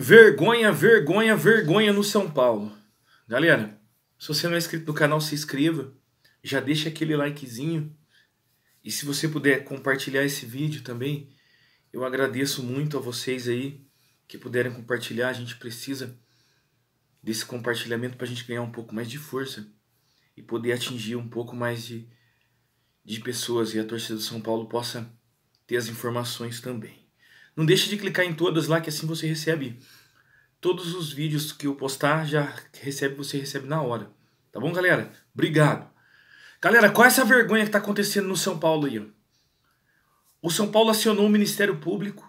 Vergonha, vergonha, vergonha no São Paulo. Galera, se você não é inscrito no canal, se inscreva. Já deixa aquele likezinho. E se você puder compartilhar esse vídeo também, eu agradeço muito a vocês aí que puderem compartilhar. A gente precisa desse compartilhamento para a gente ganhar um pouco mais de força e poder atingir um pouco mais de, de pessoas e a torcida do São Paulo possa ter as informações também. Não deixe de clicar em todas lá que assim você recebe todos os vídeos que eu postar, já recebe, você recebe na hora. Tá bom, galera? Obrigado. Galera, qual é essa vergonha que está acontecendo no São Paulo aí? O São Paulo acionou o Ministério Público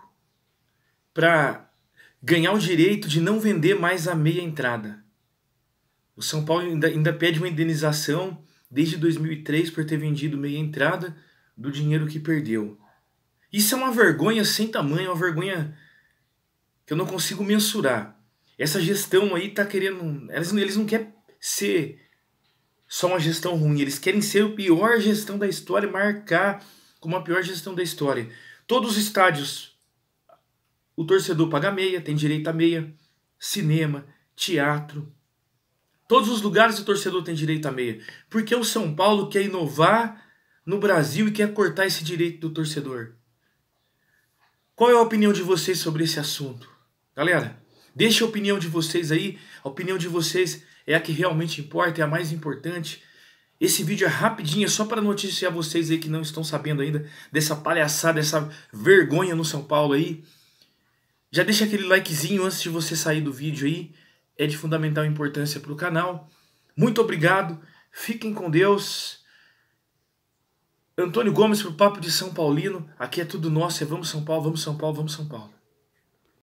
para ganhar o direito de não vender mais a meia entrada. O São Paulo ainda, ainda pede uma indenização desde 2003 por ter vendido meia entrada do dinheiro que perdeu. Isso é uma vergonha sem tamanho, é uma vergonha que eu não consigo mensurar. Essa gestão aí tá querendo. Eles, eles não querem ser só uma gestão ruim, eles querem ser a pior gestão da história, marcar como a pior gestão da história. Todos os estádios, o torcedor paga meia, tem direito a meia, cinema, teatro. Todos os lugares o torcedor tem direito a meia. Porque o São Paulo quer inovar no Brasil e quer cortar esse direito do torcedor. Qual é a opinião de vocês sobre esse assunto? Galera, deixa a opinião de vocês aí. A opinião de vocês é a que realmente importa, é a mais importante. Esse vídeo é rapidinho, é só para noticiar vocês aí que não estão sabendo ainda dessa palhaçada, dessa vergonha no São Paulo aí. Já deixa aquele likezinho antes de você sair do vídeo aí. É de fundamental importância para o canal. Muito obrigado, fiquem com Deus. Antônio Gomes para o Papo de São Paulino. Aqui é tudo nosso, é vamos São Paulo, vamos São Paulo, vamos São Paulo.